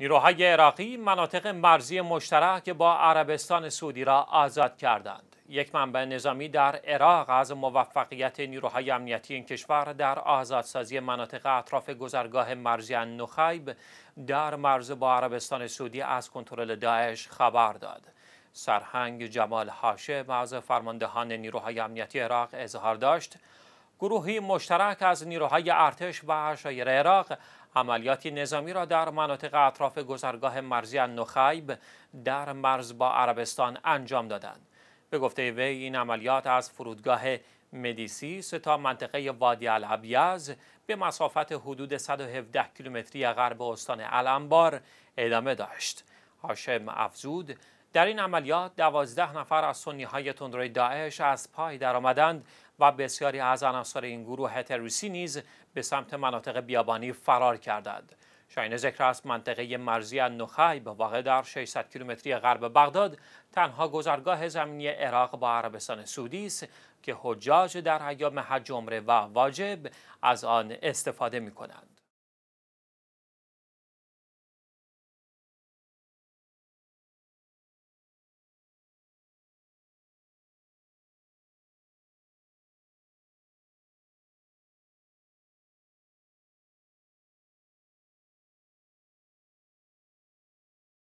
نیروهای عراقی مناطق مرزی مشترک با عربستان سعودی را آزاد کردند. یک منبع نظامی در عراق از موفقیت نیروهای امنیتی این کشور در آزادسازی مناطق اطراف گذرگاه مرزی نخیب در مرز با عربستان سعودی از کنترل داعش خبر داد. سرهنگ جمال هاشم از فرماندهان نیروهای امنیتی عراق اظهار داشت گروهی مشترک از نیروهای ارتش و شایر عراق عملیاتی نظامی را در مناطق اطراف گذرگاه مرزی نخیب در مرز با عربستان انجام دادند. به گفته وی این عملیات از فرودگاه مدیسیس تا منطقه وادی العبیز به مسافت حدود 117 کیلومتری غرب استان الانبار ادامه داشت. هاشم افزود در این عملیات دوازده نفر از سنی های تندروی داعش از پای درآمدند و بسیاری از عناصر این گروه تروریستی نیز به سمت مناطق بیابانی فرار کردند. شاین ذکر است منطقه مرزی به واقع در 600 کیلومتری غرب بغداد تنها گذرگاه زمینی عراق با عربستان سعودی است که حجاج در ایام حج عمره و واجب از آن استفاده می کنند.